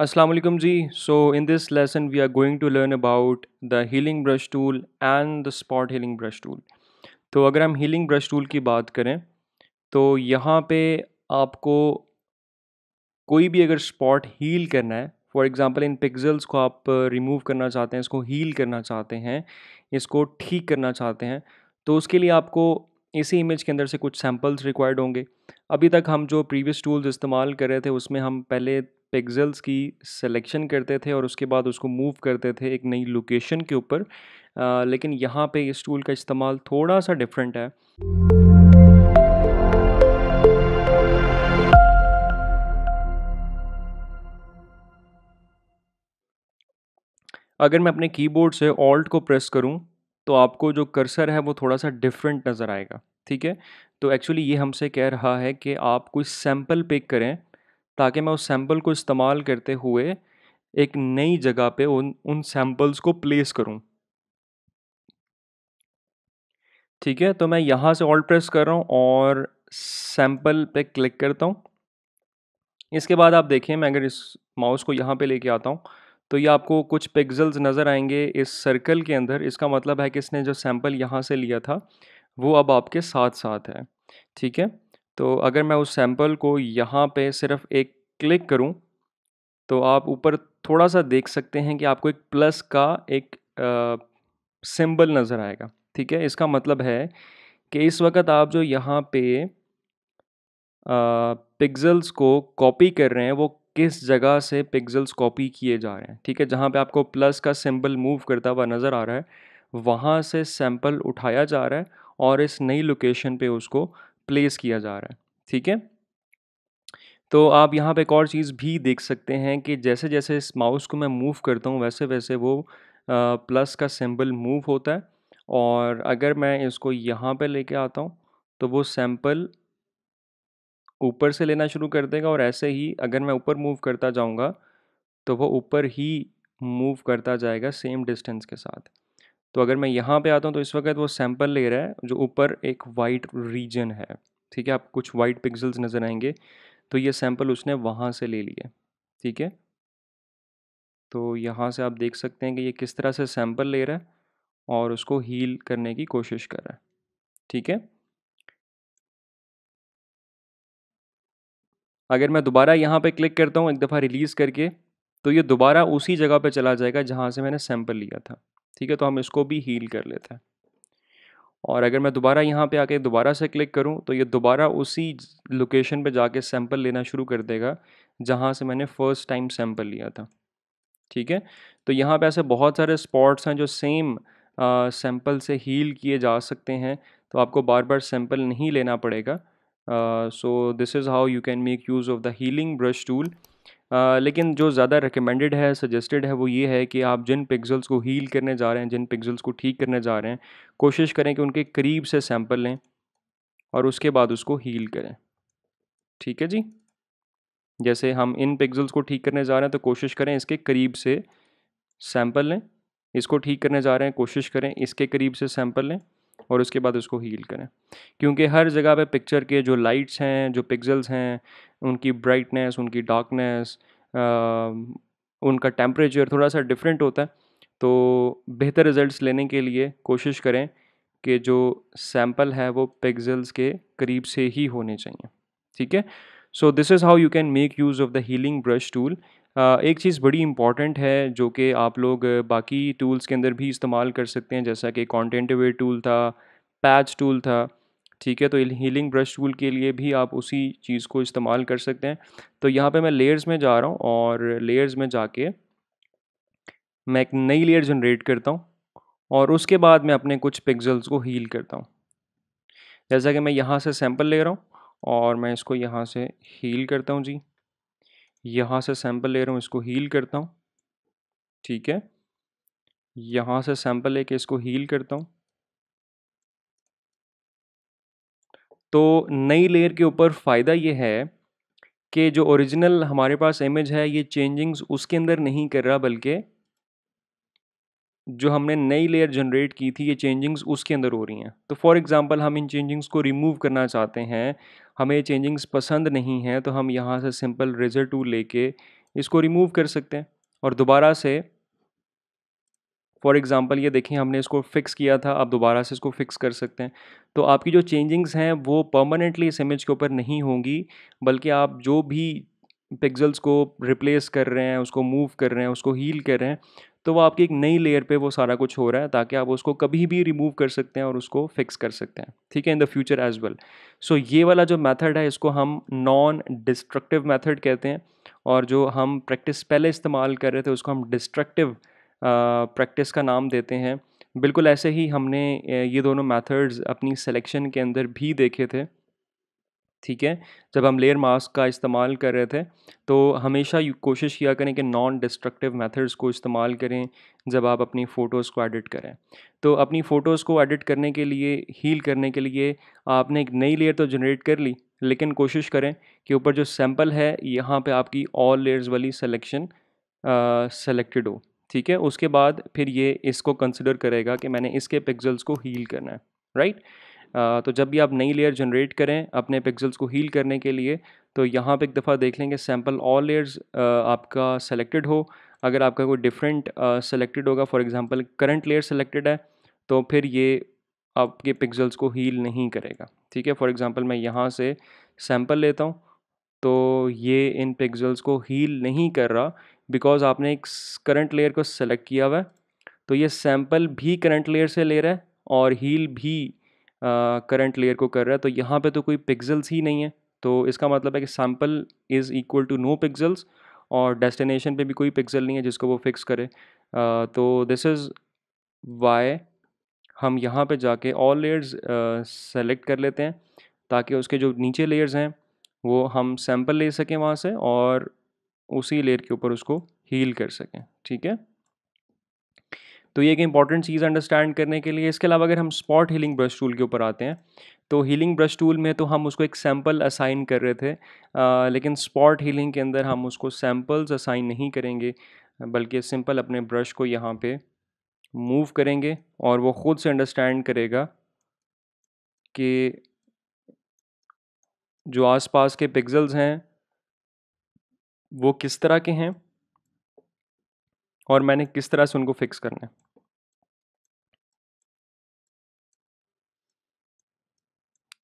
Assalamualaikum ji So in this lesson we are going to learn about the healing brush tool and the spot healing brush tool. तो अगर हम healing brush tool की बात करें तो यहाँ पे आपको कोई भी अगर spot heal करना है फॉर एग्ज़ाम्पल इन पिक्जल्स को आप रिमूव करना चाहते हैं इसको हील करना चाहते हैं इसको ठीक करना चाहते हैं तो उसके लिए आपको इसी इमेज के अंदर से कुछ सैम्पल्स रिक्वायर्ड होंगे अभी तक हम जो प्रीवियस टूल्स इस्तेमाल कर रहे थे उसमें हम पहले पिक्सल्स की सिलेक्शन करते थे और उसके बाद उसको मूव करते थे एक नई लोकेशन के ऊपर लेकिन यहाँ पे इस टूल का इस्तेमाल थोड़ा सा डिफरेंट है अगर मैं अपने कीबोर्ड से ऑल्ट को प्रेस करूँ तो आपको जो कर्सर है वो थोड़ा सा डिफरेंट नज़र आएगा ठीक है तो एक्चुअली ये हमसे कह रहा है कि आप कोई सैम्पल पिक करें ताकि मैं उस सैंपल को इस्तेमाल करते हुए एक नई जगह पे उन उन सैंपल्स को प्लेस करूं ठीक है तो मैं यहाँ से ऑल्ट प्रेस कर रहा हूँ और सैंपल पे क्लिक करता हूँ इसके बाद आप देखें मैं अगर इस माउस को यहाँ पे लेके आता हूँ तो ये आपको कुछ पिक्सल्स नज़र आएंगे इस सर्कल के अंदर इसका मतलब है कि इसने जो सैंपल यहाँ से लिया था वो अब आपके साथ साथ है ठीक है तो अगर मैं उस सैंपल को यहाँ पे सिर्फ एक क्लिक करूँ तो आप ऊपर थोड़ा सा देख सकते हैं कि आपको एक प्लस का एक सिंबल नज़र आएगा ठीक है इसका मतलब है कि इस वक्त आप जो यहाँ पे पिक्सल्स को कॉपी कर रहे हैं वो किस जगह से पिक्सल्स कॉपी किए जा रहे हैं ठीक है जहाँ पे आपको प्लस का सिंबल मूव करता हुआ नज़र आ रहा है वहाँ से सैंपल उठाया जा रहा है और इस नई लोकेशन पे उसको प्लेस किया जा रहा है ठीक है तो आप यहाँ पे एक और चीज़ भी देख सकते हैं कि जैसे जैसे इस माउस को मैं मूव करता हूँ वैसे वैसे वो प्लस का सिंबल मूव होता है और अगर मैं इसको यहाँ पे लेके आता हूँ तो वो सैम्पल ऊपर से लेना शुरू कर देगा और ऐसे ही अगर मैं ऊपर मूव करता जाऊँगा तो वो ऊपर ही मूव करता जाएगा सेम डिस्टेंस के साथ तो अगर मैं यहाँ पे आता हूँ तो इस वक्त वो सैम्पल ले रहा है जो ऊपर एक वाइट रीजन है ठीक है आप कुछ वाइट पिक्सल्स नज़र आएंगे तो ये सैम्पल उसने वहाँ से ले लिया ठीक है तो यहाँ से आप देख सकते हैं कि ये किस तरह से सैम्पल ले रहा है और उसको हील करने की कोशिश कर रहा है ठीक है अगर मैं दोबारा यहाँ पे क्लिक करता हूँ एक दफ़ा रिलीज़ करके तो ये दोबारा उसी जगह पे चला जाएगा जहाँ से मैंने सैंपल लिया था ठीक है तो हम इसको भी हील कर लेते हैं और अगर मैं दोबारा यहाँ पे आके दोबारा से क्लिक करूँ तो ये दोबारा उसी लोकेशन पे जाके सैंपल लेना शुरू कर देगा जहाँ से मैंने फ़र्स्ट टाइम सैंपल लिया था ठीक है तो यहाँ पे ऐसे बहुत सारे स्पॉट्स हैं जो सेम सैंपल से हील किए जा सकते हैं तो आपको बार बार सैंपल नहीं लेना पड़ेगा so this is how you can make use of the healing brush tool uh, लेकिन जो ज़्यादा रिकमेंडेड है सजेस्टेड है वो ये है कि आप जिन पिक्सल्स को हील करने जा रहे हैं जिन पिक्सल्स को ठीक करने जा रहे हैं कोशिश करें कि उनके करीब से सैंपल लें और उसके बाद उसको हील करें ठीक है जी जैसे हम इन पिक्सल्स को ठीक करने जा रहे हैं तो कोशिश करें इसके करीब से सैंपल लें इसको ठीक करने जा रहे हैं कोशिश करें इसके करीब से सैंपल लें और उसके बाद उसको हील करें क्योंकि हर जगह पे पिक्चर के जो लाइट्स हैं जो पिक्सल्स हैं उनकी ब्राइटनेस उनकी डार्कनेस उनका टेम्परेचर थोड़ा सा डिफरेंट होता है तो बेहतर रिज़ल्ट लेने के लिए कोशिश करें कि जो सैम्पल है वो पिक्सल्स के करीब से ही होने चाहिए ठीक है so this is how you can make use of the healing brush tool एक चीज़ बड़ी इंपॉर्टेंट है जो कि आप लोग बाकी टूल्स के अंदर भी इस्तेमाल कर सकते हैं जैसा कि कॉन्टेंट अवे टूल था पैच टूल था ठीक है तो हीलिंग ब्रश टूल के लिए भी आप उसी चीज़ को इस्तेमाल कर सकते हैं तो यहाँ पे मैं लेयर्स में जा रहा हूँ और लेयर्स में जाके मैं एक नई लेयर जनरेट करता हूँ और उसके बाद मैं अपने कुछ पिक्सल्स को हील करता हूँ जैसा कि मैं यहाँ से सैंपल ले रहा हूँ और मैं इसको यहाँ से हील करता हूँ जी यहाँ से सैंपल ले रहा हूँ इसको हील करता हूँ ठीक है यहाँ से सैंपल लेके इसको हील करता हूँ तो नई लेयर के ऊपर फ़ायदा ये है कि जो ओरिजिनल हमारे पास इमेज है ये चेंजिंग्स उसके अंदर नहीं कर रहा बल्कि जो हमने नई लेयर जनरेट की थी ये चेंजिंग्स उसके अंदर हो रही हैं तो फॉर एग्ज़ाम्पल हम इन चेंजिंग्स को रिमूव करना चाहते हैं हमें चेंजिंग्स पसंद नहीं हैं तो हम यहाँ से सिंपल रेजर टूल लेके इसको रिमूव कर सकते हैं और दोबारा से फॉर एग्ज़ाम्पल ये देखें हमने इसको फिक्स किया था आप दोबारा से इसको फिक्स कर सकते हैं तो आपकी जो चेंजिंग्स हैं वो परमानेंटली इस इमेज के ऊपर नहीं होंगी बल्कि आप जो भी पिक्सल्स को रिप्लेस कर रहे हैं उसको मूव कर रहे हैं उसको हील कर रहे हैं तो वो आपकी एक नई लेयर पे वो सारा कुछ हो रहा है ताकि आप उसको कभी भी रिमूव कर सकते हैं और उसको फिक्स कर सकते हैं ठीक है in the future as well so ये वाला जो मेथड है इसको हम नॉन डिस्ट्रक्टिव मेथड कहते हैं और जो हम प्रैक्टिस पहले इस्तेमाल कर रहे थे उसको हम डिस्ट्रक्टिव प्रैक्टिस का नाम देते हैं बिल्कुल ऐसे ही हमने ये दोनों मेथड्स अपनी सिलेक्शन के अंदर भी देखे थे ठीक है जब हम लेयर मास्क का इस्तेमाल कर रहे थे तो हमेशा कोशिश किया करें कि नॉन डिस्ट्रक्टिव मेथड्स को इस्तेमाल करें जब आप अपनी फ़ोटोज़ को एडिट करें तो अपनी फ़ोटोज़ को एडिट करने के लिए हील करने के लिए आपने एक नई लेयर तो जनरेट कर ली लेकिन कोशिश करें कि ऊपर जो सैम्पल है यहाँ पर आपकी ऑल लेयर्स वाली सेलेक्शन सेलेक्टेड हो ठीक है उसके बाद फिर ये इसको कंसिडर करेगा कि मैंने इसके पिक्जल्स को हील करना है राइट right? तो जब भी आप नई लेयर जनरेट करें अपने पिक्सल्स को हील करने के लिए तो यहाँ पे एक दफ़ा देख लेंगे सैम्पल ऑल लेयर्स आपका सेलेक्टेड हो अगर आपका कोई डिफरेंट सेलेक्टेड होगा for example current layer selected है तो फिर ये आपके पिक्सल्स को हील नहीं करेगा ठीक है फॉर एग्ज़ाम्पल मैं यहाँ से सैम्पल लेता हूँ तो ये इन पिक्सल्स को हील नहीं कर रहा बिकॉज आपने एक करंट लेयर को सेलेक्ट किया हुआ है तो ये सैम्पल भी करंट लेयर से ले रहा है और हील भी करंट लेयर को कर रहा है तो यहाँ पे तो कोई पिक्सल्स ही नहीं है तो इसका मतलब है कि sample is equal to no pixels और डेस्टिनेशन पे भी कोई पिक्सल नहीं है जिसको वो फिक्स करे uh, तो दिस इज़ वाई हम यहाँ पे जाके ऑल लेयर्स सेलेक्ट कर लेते हैं ताकि उसके जो नीचे लेयर्स हैं वो हम सैम्पल ले सकें वहाँ से और उसी लेयर के ऊपर उसको हील कर सकें ठीक है तो ये एक इंपॉर्टेंट चीज़ अंडरस्टैंड करने के लिए इसके अलावा अगर हम स्पॉट हीलिंग ब्रश टूल के ऊपर आते हैं तो हीलिंग ब्रश टूल में तो हम उसको एक सैम्पल असाइन कर रहे थे आ, लेकिन स्पॉट हीलिंग के अंदर हम उसको सैम्पल्स असाइन नहीं करेंगे बल्कि सिंपल अपने ब्रश को यहाँ पे मूव करेंगे और वो ख़ुद से अंडरस्टैंड करेगा कि जो आसपास के पिक्सल्स हैं वो किस तरह के हैं और मैंने किस तरह से उनको फिक्स करना है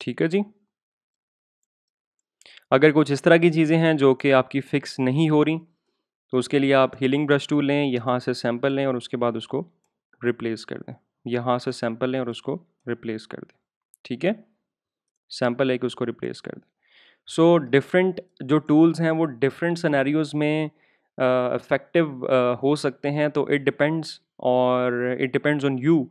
ठीक है जी अगर कुछ इस तरह की चीज़ें हैं जो कि आपकी फ़िक्स नहीं हो रही तो उसके लिए आप हीलिंग ब्रश टूल लें यहाँ से सैंपल लें और उसके बाद उसको रिप्लेस कर दें यहाँ से सैंपल लें और उसको रिप्लेस कर दें ठीक है सैंपल लेके उसको रिप्लेस कर दें सो डिफरेंट जो टूल्स हैं वो डिफरेंट सनेरियोज़ में इफ़ेक्टिव uh, uh, हो सकते हैं तो इट डिपेंड्स और इट डिपेंड्स ऑन यू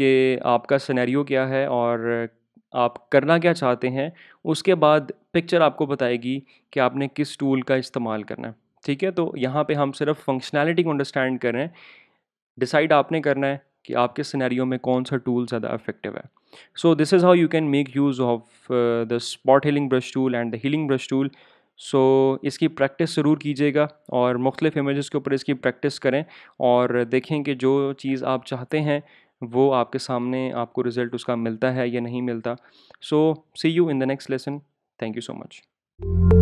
कि आपका सनेरियो क्या है और आप करना क्या चाहते हैं उसके बाद पिक्चर आपको बताएगी कि आपने किस टूल का इस्तेमाल करना है ठीक है तो यहाँ पे हम सिर्फ फंक्शनैलिटी को अंडरस्टैंड कर रहे हैं डिसाइड आपने करना है कि आपके सिनेरियो में कौन सा टूल ज़्यादा इफेक्टिव है so this is how you can make use of the spot healing brush tool and the healing brush tool so इसकी प्रैक्टिस ज़रूर कीजिएगा और मुख्तलिफ इमेज़ के ऊपर इसकी प्रैक्टिस करें और देखें कि जो चीज़ आप चाहते हैं वो आपके सामने आपको रिज़ल्ट उसका मिलता है या नहीं मिलता so see you in the next lesson thank you so much